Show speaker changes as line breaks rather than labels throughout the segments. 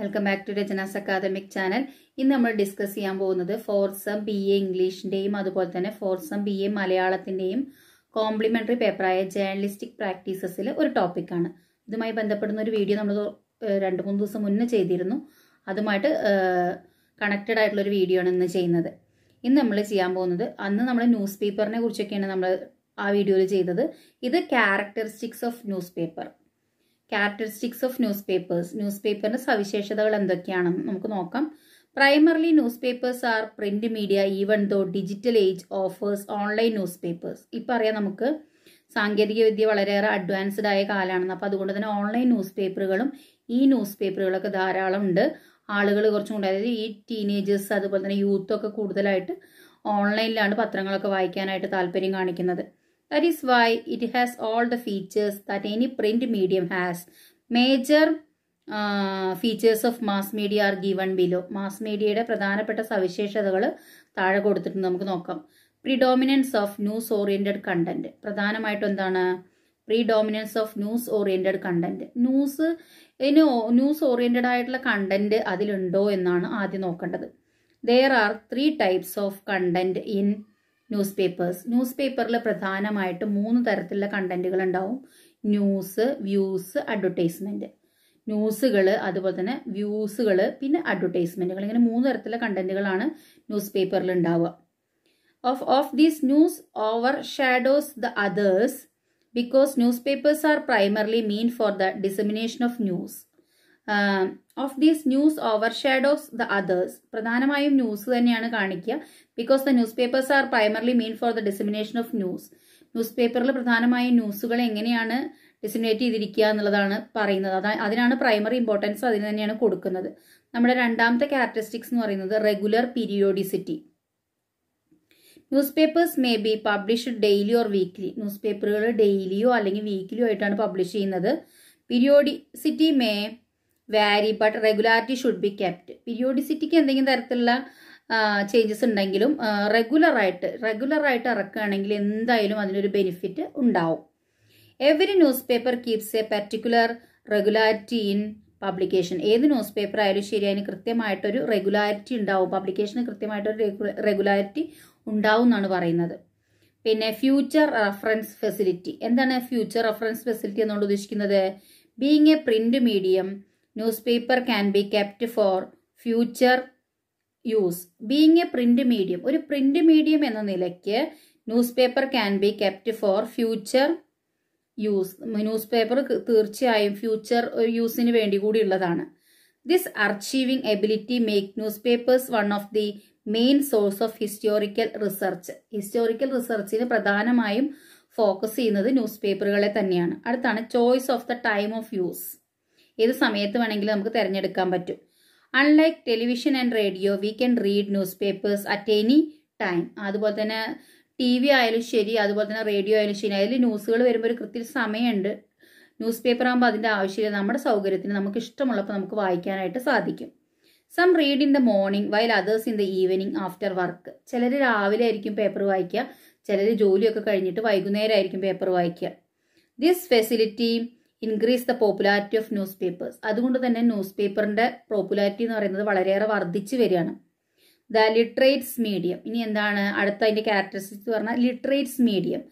Welcome back to Rachana's academic channel ഇന്ന് നമ്മൾ discuss ചെയ്യാൻ പോകുന്നത് ഫോർസം ബി എ ഇംഗ്ലീഷിൻ്റെയും അതുപോലെ തന്നെ ഫോർസം ബി എ മലയാളത്തിൻ്റെയും കോംപ്ലിമെൻ്ററി പേപ്പറായ ജേർണലിസ്റ്റിക് പ്രാക്ടീസസിൽ ഒരു ടോപ്പിക്കാണ് ഇതുമായി ബന്ധപ്പെടുന്ന ഒരു വീഡിയോ നമ്മൾ രണ്ട് മൂന്ന് ദിവസം മുന്നേ ചെയ്തിരുന്നു അതുമായിട്ട് കണക്റ്റഡ് ആയിട്ടുള്ള ഒരു വീഡിയോ ആണ് ഇന്ന് ചെയ്യുന്നത് ഇന്ന് നമ്മൾ ചെയ്യാൻ പോകുന്നത് അന്ന് നമ്മൾ ന്യൂസ് പേപ്പറിനെ കുറിച്ചൊക്കെയാണ് നമ്മൾ ആ വീഡിയോയിൽ ചെയ്തത് ഇത് characteristics of newspaper characteristics of newspapers news പേപ്പറിന്റെ സവിശേഷതകൾ എന്തൊക്കെയാണെന്ന് നമുക്ക് നോക്കാം primarily newspapers are print media even though digital age offers online newspapers ഇപ്പം അറിയാം നമുക്ക് സാങ്കേതികവിദ്യ വളരെയേറെ അഡ്വാൻസ്ഡ് ആയ കാലമാണെന്ന് അപ്പോൾ അതുകൊണ്ട് തന്നെ ഓൺലൈൻ ന്യൂസ് പേപ്പറുകളും ഈ ന്യൂസ് പേപ്പറുകളൊക്കെ ധാരാളം ഉണ്ട് ആളുകൾ കുറച്ചും കൂടെ അതായത് ഈ ടീനേജേഴ്സ് അതുപോലെ തന്നെ യൂത്തൊക്കെ കൂടുതലായിട്ട് ഓൺലൈനിലാണ് പത്രങ്ങളൊക്കെ വായിക്കാനായിട്ട് താല്പര്യം കാണിക്കുന്നത് That is why it has all the features that any print medium has. Major features of mass media are given below mass മീഡിയയുടെ പ്രധാനപ്പെട്ട സവിശേഷതകൾ താഴെ കൊടുത്തിട്ടുണ്ട് നമുക്ക് നോക്കാം predominance of news oriented content പ്രധാനമായിട്ടും എന്താണ് predominance of news oriented content news ഇതിന് ന്യൂസ് ഓറിയൻറ്റഡ് ആയിട്ടുള്ള കണ്ടന്റ് അതിലുണ്ടോ എന്നാണ് ആദ്യം നോക്കേണ്ടത് there are three types of content in newspapers news പേപ്പറിൽ പ്രധാനമായിട്ട് മൂന്ന് തരത്തിലുള്ള കണ്ടന്റുകൾ ഉണ്ടാവും ന്യൂസ് വ്യൂസ് അഡ്വർടൈസ്മെന്റ് ന്യൂസുകൾ അതുപോലെ തന്നെ വ്യൂസുകൾ പിന്നെ അഡ്വർടൈസ്മെന്റുകൾ ഇങ്ങനെ മൂന്ന് തരത്തിലുള്ള കണ്ടന്റുകളാണ് ന്യൂസ് പേപ്പറിൽ ഉണ്ടാവുക of of these news overshadows the others because newspapers are primarily meant for the dissemination of news of these news overshadows the others പ്രധാനമായും ന്യൂസ് തന്നെയാണ് കാണിക്കുക because the newspapers are primarily meant for the dissemination of news news പേപ്പറിൽ പ്രധാനമായും ന്യൂസുകൾ എങ്ങനെയാണ് disseminate ചെയ്തിരിക്കുക എന്നുള്ളതാണ് പറയുന്നത് അതാ അതിനാണ് പ്രൈമറി ഇമ്പോർട്ടൻസ് അതിന് തന്നെയാണ് കൊടുക്കുന്നത് നമ്മുടെ രണ്ടാമത്തെ ക്യാരക്ടറിസ്റ്റിക്സ് എന്ന് പറയുന്നത് regular periodicity newspapers may be published daily or weekly news പേപ്പറുകൾ ഡെയിലിയോ അല്ലെങ്കിൽ വീക്ക്ലിയോ ആയിട്ടാണ് പബ്ലിഷ് ചെയ്യുന്നത് periodicity may vary but regularity should be kept പീരിയോഡിസിറ്റിക്ക് എന്തെങ്കിലും തരത്തിലുള്ള ചേഞ്ചസ് ഉണ്ടെങ്കിലും റെഗുലറായിട്ട് റെഗുലറായിട്ട് ഇറക്കുകയാണെങ്കിൽ എന്തായാലും അതിനൊരു ബെനിഫിറ്റ് ഉണ്ടാവും every newspaper keeps a particular regularity in publication ഏത് ന്യൂസ് പേപ്പർ ആയാലും ശരി അതിന് കൃത്യമായിട്ടൊരു റെഗുലാരിറ്റി ഉണ്ടാവും പബ്ലിക്കേഷന് കൃത്യമായിട്ടൊരു റെഗുലാരിറ്റി ഉണ്ടാവും എന്നാണ് പറയുന്നത് പിന്നെ ഫ്യൂച്ചർ റഫറൻസ് ഫെസിലിറ്റി എന്താണ് ഫ്യൂച്ചർ റഫറൻസ് ഫെസിലിറ്റി എന്നുകൊണ്ട് ഉദ്ദേശിക്കുന്നത് being a print medium newspaper can be kept for future use being a print medium ഒരു പ്രിന്റ് മീഡിയം എന്ന നിലയ്ക്ക് newspaper can be kept for future use newspaper തീർച്ചയായും future യൂസിന് വേണ്ടി കൂടിയുള്ളതാണ് this archiving ability make newspapers one of the main source of historical research historical റിസർച്ചിന് പ്രധാനമായും focus ചെയ്യുന്നത് ന്യൂസ് പേപ്പറുകളെ തന്നെയാണ് അടുത്താണ് choice of the time of use ഏത് സമയത്ത് വേണമെങ്കിലും നമുക്ക് തിരഞ്ഞെടുക്കാൻ പറ്റും unlike television and radio we can read newspapers at any time അതുപോലെ തന്നെ ടി വി ആയാലും ശരി അതുപോലെ തന്നെ റേഡിയോ ആയാലും ശരി അതിൽ ന്യൂസുകൾ വരുമ്പോൾ ഒരു കൃത്യ സമയമുണ്ട് ന്യൂസ് പേപ്പർ ആകുമ്പോൾ അതിൻ്റെ ആവശ്യമില്ല നമ്മുടെ സൗകര്യത്തിന് നമുക്ക് ഇഷ്ടമുള്ളപ്പോൾ നമുക്ക് വായിക്കാനായിട്ട് സാധിക്കും some read in the morning while others in the evening after work ചിലർ രാവിലെ ആയിരിക്കും പേപ്പർ വായിക്കുക ചിലർ ജോലിയൊക്കെ കഴിഞ്ഞിട്ട് വൈകുന്നേരമായിരിക്കും പേപ്പർ വായിക്കുക this facility increase the popularity of newspapers അതുകൊണ്ട് തന്നെ ന്യൂസ് പേപ്പറിന്റെ പോപ്പുലാരിറ്റി എന്ന് പറയുന്നത് വളരെയേറെ വർദ്ധിച്ചു വരികയാണ് ദ ലിറ്ററേറ്റ്സ് മീഡിയം ഇനി എന്താണ് അടുത്ത അതിന്റെ ക്യാരക്ടറിസ്റ്റിക്സ് പറഞ്ഞാൽ literates medium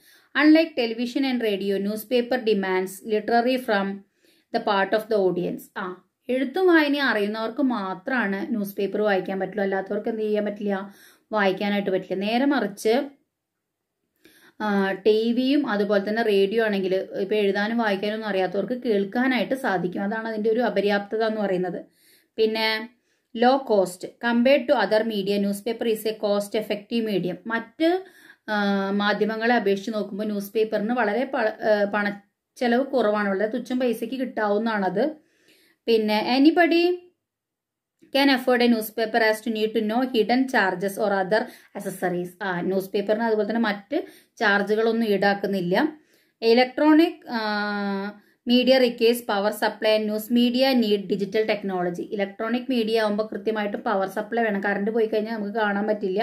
unlike television and radio newspaper demands literary from the part of the audience ആ എഴുത്തും വായനയും അറിയുന്നവർക്ക് മാത്രമാണ് ന്യൂസ് പേപ്പർ വായിക്കാൻ പറ്റുള്ളൂ അല്ലാത്തവർക്ക് എന്ത് ചെയ്യാൻ പറ്റില്ല വായിക്കാനായിട്ട് പറ്റില്ല നേരെ മറിച്ച് ടി വിയും അതുപോലെ തന്നെ റേഡിയോ ആണെങ്കിൽ ഇപ്പം എഴുതാനും വായിക്കാനൊന്നും അറിയാത്തവർക്ക് കേൾക്കാനായിട്ട് സാധിക്കും അതാണ് അതിൻ്റെ ഒരു അപര്യാപ്തത എന്ന് പറയുന്നത് പിന്നെ low cost compared to other media newspaper is a cost effective medium മറ്റ് മാധ്യമങ്ങളെ അപേക്ഷിച്ച് നോക്കുമ്പോൾ ന്യൂസ് പേപ്പറിന് വളരെ പണ ചെലവ് കുറവാണ് വളരെ തുച്ഛം പൈസയ്ക്ക് കിട്ടാവുന്നതാണത് പിന്നെ anybody can afford a newspaper as to need to no hidden charges or other accessories ആ ന്യൂസ് പേപ്പറിന് അതുപോലെ തന്നെ മറ്റ് ചാർജുകളൊന്നും ഈടാക്കുന്നില്ല electronic media requires power supply and news media need digital technology electronic media ആകുമ്പോൾ കൃത്യമായിട്ടും പവർ സപ്ലൈ വേണം കറണ്ട് പോയി കഴിഞ്ഞാൽ നമുക്ക് കാണാൻ പറ്റില്ല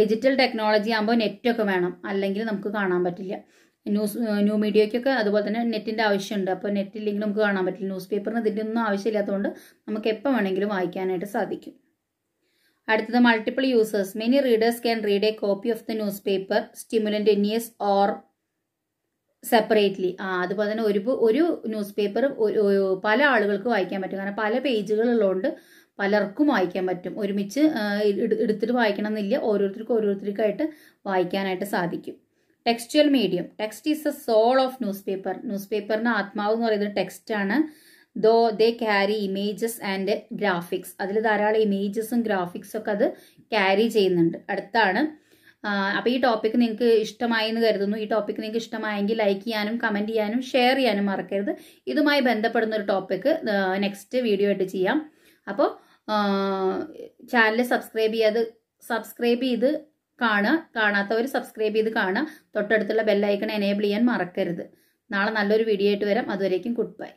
ഡിജിറ്റൽ ടെക്നോളജി ആകുമ്പോൾ നെറ്റൊക്കെ വേണം അല്ലെങ്കിൽ നമുക്ക് കാണാൻ പറ്റില്ല ന്യൂസ് ന്യൂ മീഡിയയ്ക്കൊക്കെ അതുപോലെ തന്നെ നെറ്റിൻ്റെ ആവശ്യമുണ്ട് അപ്പോൾ നെറ്റ് ഇല്ലെങ്കിൽ നമുക്ക് കാണാൻ പറ്റില്ല ന്യൂസ് പേപ്പറിന് ഇതിൻ്റെ ഒന്നും ആവശ്യമില്ലാത്തതുകൊണ്ട് നമുക്ക് എപ്പോൾ വേണമെങ്കിലും വായിക്കാനായിട്ട് സാധിക്കും അടുത്തത് multiple users many readers can read a copy of the newspaper എനിയസ് ഓർ സെപ്പറേറ്റ്ലി ആ അതുപോലെ തന്നെ ഒരു ഒരു ന്യൂസ് പേപ്പർ പല ആളുകൾക്ക് വായിക്കാൻ പറ്റും കാരണം പല പേജുകളുള്ളതുകൊണ്ട് പലർക്കും വായിക്കാൻ പറ്റും ഒരുമിച്ച് എടുത്തിട്ട് വായിക്കണം എന്നില്ല ഓരോരുത്തർക്കും ഓരോരുത്തർക്കായിട്ട് വായിക്കാനായിട്ട് സാധിക്കും textual medium text is a soul of newspaper news പേപ്പറിന് ആത്മാവ് എന്ന് പറയുന്നത് ടെക്സ്റ്റ് ആണ് though they carry images and graphics അതിൽ ധാരാളം ഇമേജസും ഗ്രാഫിക്സും ഒക്കെ അത് ക്യാരി ചെയ്യുന്നുണ്ട് അടുത്താണ് അപ്പോൾ ഈ ടോപ്പിക് നിങ്ങൾക്ക് ഇഷ്ടമായി എന്ന് കരുതുന്നു ഈ ടോപ്പിക് നിങ്ങൾക്ക് ഇഷ്ടമായെങ്കിൽ ലൈക്ക് ചെയ്യാനും കമൻറ്റ് ചെയ്യാനും ഷെയർ ചെയ്യാനും മറക്കരുത് ഇതുമായി ബന്ധപ്പെടുന്ന ഒരു ടോപ്പിക് നെക്സ്റ്റ് വീഡിയോ ആയിട്ട് ചെയ്യാം അപ്പോൾ ചാനൽ സബ്സ്ക്രൈബ് ചെയ്യാതെ സബ്സ്ക്രൈബ് ചെയ്ത് കാണുക കാണാത്തവർ സബ്സ്ക്രൈബ് ചെയ്ത് കാണുക തൊട്ടടുത്തുള്ള ബെല്ലൈക്കൺ എനേബിൾ ചെയ്യാൻ മറക്കരുത് നാളെ നല്ലൊരു വീഡിയോ ആയിട്ട് വരാം അതുവരേക്കും ഗുഡ് ബൈ